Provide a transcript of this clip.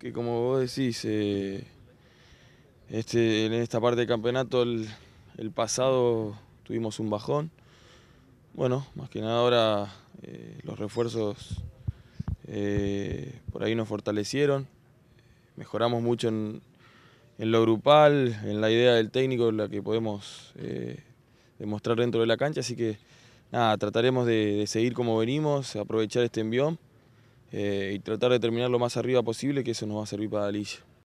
que como vos decís, eh, este, en esta parte del campeonato el, pasado tuvimos un bajón. Bueno, más que nada ahora eh, los refuerzos eh, por ahí nos fortalecieron, mejoramos mucho en, lo grupal, en la idea del técnico, la que podemos demostrar dentro de la cancha, así que nada, trataremos de seguir como venimos, aprovechar este envión. Eh, y tratar de terminar lo más arriba posible, que eso nos va a servir para la